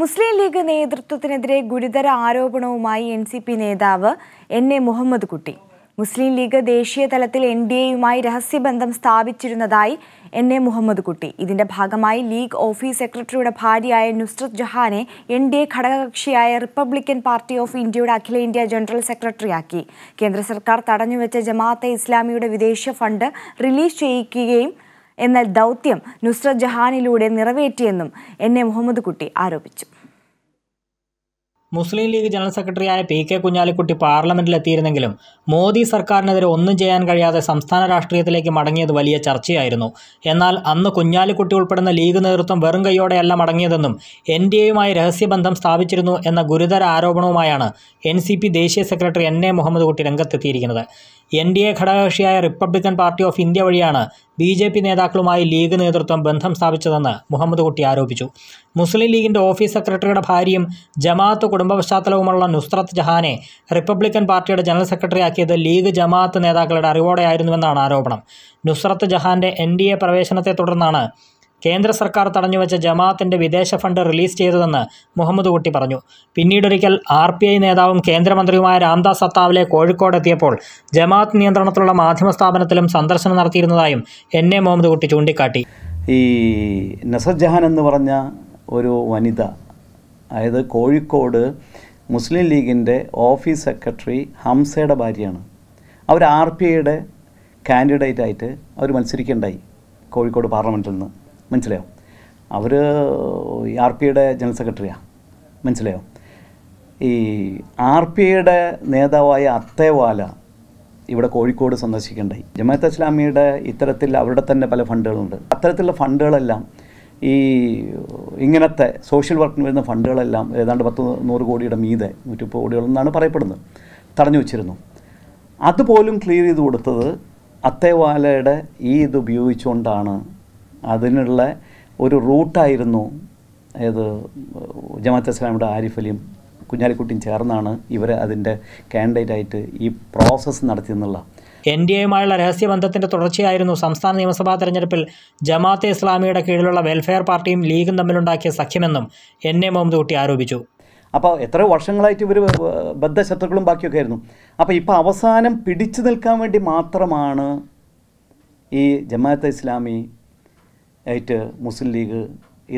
മുസ്ലിം league നേതൃത്വത്തിനെതിരെ ഗുരുതര ആരോപണവുമായി എൻ സി പി നേതാവ് എൻ എ മുഹമ്മദ് കുട്ടി മുസ്ലിം ലീഗ് ദേശീയ തലത്തിൽ എൻ ഡി എയുമായി രഹസ്യബന്ധം സ്ഥാപിച്ചിരുന്നതായി എൻ എ മുഹമ്മദ് കുട്ടി ഇതിന്റെ ഭാഗമായി ലീഗ് ഓഫീസ് സെക്രട്ടറിയുടെ ഭാര്യയായ നുസ്രത് ജഹാനെ എൻ ഡി എ ഘടകകക്ഷിയായ റിപ്പബ്ലിക്കൻ പാർട്ടി ഓഫ് ഇന്ത്യയുടെ അഖിലേന്ത്യാ ജനറൽ സെക്രട്ടറിയാക്കി കേന്ദ്ര സർക്കാർ തടഞ്ഞുവെച്ച ജമാഅത്തെ ഇസ്ലാമിയുടെ വിദേശ ഫണ്ട് റിലീസ് ചെയ്യിക്കുകയും എന്നാൽ ദൗത്യം നുസ്രത് ജഹാനിലൂടെ നിറവേറ്റിയെന്നും എൻ എ മുഹമ്മദ് കുട്ടി ആരോപിച്ചു മുസ്ലിം ലീഗ് ജനറൽ സെക്രട്ടറിയായ പി കെ കുഞ്ഞാലിക്കുട്ടി പാർലമെന്റിലെത്തിയിരുന്നെങ്കിലും മോദി സർക്കാരിനെതിരെ ഒന്നും ചെയ്യാൻ കഴിയാതെ സംസ്ഥാന രാഷ്ട്രീയത്തിലേക്ക് മടങ്ങിയത് വലിയ ചർച്ചയായിരുന്നു എന്നാൽ അന്ന് കുഞ്ഞാലിക്കുട്ടി ഉൾപ്പെടുന്ന ലീഗ് നേതൃത്വം വെറും കൈയോടെയല്ല മടങ്ങിയതെന്നും എൻ ഡി എയുമായി രഹസ്യബന്ധം സ്ഥാപിച്ചിരുന്നു എന്ന ഗുരുതര ആരോപണവുമായാണ് എൻ സി പി ദേശീയ secretary N A Muhammad Kutty രംഗത്തെത്തിയിരിക്കുന്നത് എൻ ഡി എ ഘടകകക്ഷിയായ റിപ്പബ്ലിക്കൻ പാർട്ടി ഓഫ് ഇന്ത്യ വഴിയാണ് ബി ജെ പി നേതാക്കളുമായി ലീഗ് നേതൃത്വം ബന്ധം സ്ഥാപിച്ചതെന്ന് മുഹമ്മദ് കുട്ടി ആരോപിച്ചു മുസ്ലിം ലീഗിൻ്റെ ഓഫീസ് സെക്രട്ടറിയുടെ ഭാര്യയും ജമാഅത്ത് കുടുംബ പശ്ചാത്തലവുമുള്ള നുസ്രത്ത് ജഹാനെ റിപ്പബ്ലിക്കൻ പാർട്ടിയുടെ ജനറൽ സെക്രട്ടറി ആക്കിയത് ലീഗ് ജമാഅത്ത് നേതാക്കളുടെ അറിവോടെയായിരുന്നുവെന്നാണ് ആരോപണം നുസ്രത്ത് ജഹാന്റെ എൻ ഡി എ പ്രവേശനത്തെ തുടർന്നാണ് കേന്ദ്ര സർക്കാർ തടഞ്ഞുവെച്ച ജമാഅത്തിൻ്റെ വിദേശ ഫണ്ട് റിലീസ് ചെയ്തതെന്ന് മുഹമ്മദ് കുട്ടി പറഞ്ഞു പിന്നീടൊരിക്കൽ ആർ പി ഐ നേതാവും കേന്ദ്രമന്ത്രിയുമായ രാംദാസ് സത്താവലെ കോഴിക്കോട് എത്തിയപ്പോൾ ജമാഅത്ത് നിയന്ത്രണത്തിലുള്ള മാധ്യമ സ്ഥാപനത്തിലും സന്ദർശനം നടത്തിയിരുന്നതായും എൻ എ മുഹമ്മദ് കുട്ടി ചൂണ്ടിക്കാട്ടി ഈ നസർ ജഹാൻ എന്ന് പറഞ്ഞ ഒരു വനിത അതായത് കോഴിക്കോട് മുസ്ലിം ലീഗിൻ്റെ ഓഫീസ് സെക്രട്ടറി ഹംസയുടെ ഭാര്യയാണ് അവർ ആർ പി ഐയുടെ കാൻഡിഡേറ്റ് ആയിട്ട് അവർ മത്സരിക്കേണ്ടായി കോഴിക്കോട് പാർലമെൻറ്റിൽ നിന്ന് മനസ്സിലായോ അവർ ആർ പി ഐയുടെ ജനറൽ സെക്രട്ടറിയാണ് മനസ്സിലായോ ഈ ആർ പി ഐയുടെ നേതാവായ അത്തേവാല ഇവിടെ കോഴിക്കോട് സന്ദർശിക്കേണ്ടായി ജമാഅത്ത് ഇസ്ലാമിയുടെ ഇത്തരത്തിൽ അവരുടെ തന്നെ പല ഫണ്ടുകളുണ്ട് അത്തരത്തിലുള്ള ഫണ്ടുകളെല്ലാം ഈ ഇങ്ങനത്തെ സോഷ്യൽ വർക്കിന് വരുന്ന ഫണ്ടുകളെല്ലാം ഏതാണ്ട് പത്ത് നൂറ് കോടിയുടെ മീതെ നൂറ്റിപ്പത് കോടികളെന്നാണ് പറയപ്പെടുന്നത് തടഞ്ഞു വെച്ചിരുന്നു അതുപോലും ക്ലിയർ ചെയ്ത് കൊടുത്തത് അത്തേവാലയുടെ ഈ ഇത് ഉപയോഗിച്ചുകൊണ്ടാണ് അതിനുള്ള ഒരു റൂട്ടായിരുന്നു ഏത് ജമാഅത്ത് ഇസ്ലാമിയുടെ ആരിഫ് അലിയും കുഞ്ഞാലിക്കുട്ടിയും ചേർന്നാണ് ഇവർ അതിൻ്റെ കാൻഡിഡേറ്റായിട്ട് ഈ പ്രോസസ്സ് നടത്തിയെന്നുള്ള എൻ ഡി എയുമായുള്ള രഹസ്യബന്ധത്തിൻ്റെ തുടർച്ചയായിരുന്നു സംസ്ഥാന നിയമസഭാ തെരഞ്ഞെടുപ്പിൽ ജമാഅത്തെ ഇസ്ലാമിയുടെ കീഴിലുള്ള വെൽഫെയർ പാർട്ടിയും ലീഗും തമ്മിലുണ്ടാക്കിയ സഖ്യമെന്നും എൻ എ മുഹമ്മദ്കുട്ടി ആരോപിച്ചു അപ്പോൾ എത്ര വർഷങ്ങളായിട്ട് ഇവർ ബദ്ധശത്രുക്കളും ബാക്കിയൊക്കെ ആയിരുന്നു അപ്പോൾ ഇപ്പോൾ അവസാനം പിടിച്ചു നിൽക്കാൻ വേണ്ടി മാത്രമാണ് ഈ ജമാഅത്തെ ഇസ്ലാമി ആയിട്ട് മുസ്ലിം ലീഗ്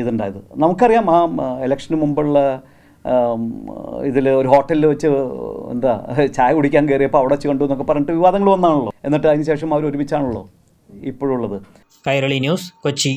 ഇതുണ്ടായത് നമുക്കറിയാം ആ ഇലക്ഷന് മുമ്പുള്ള ഇതിൽ ഒരു ഹോട്ടലിൽ വെച്ച് എന്താ ചായ കുടിക്കാൻ കയറിയപ്പോൾ അവിടെ വെച്ച് കണ്ടു എന്നൊക്കെ പറഞ്ഞിട്ട് വിവാദങ്ങൾ വന്നാണല്ലോ എന്നിട്ട് അതിന് ശേഷം അവർ ഒരുമിച്ചാണല്ലോ ഇപ്പോഴുള്ളത് കൈരളി ന്യൂസ് കൊച്ചി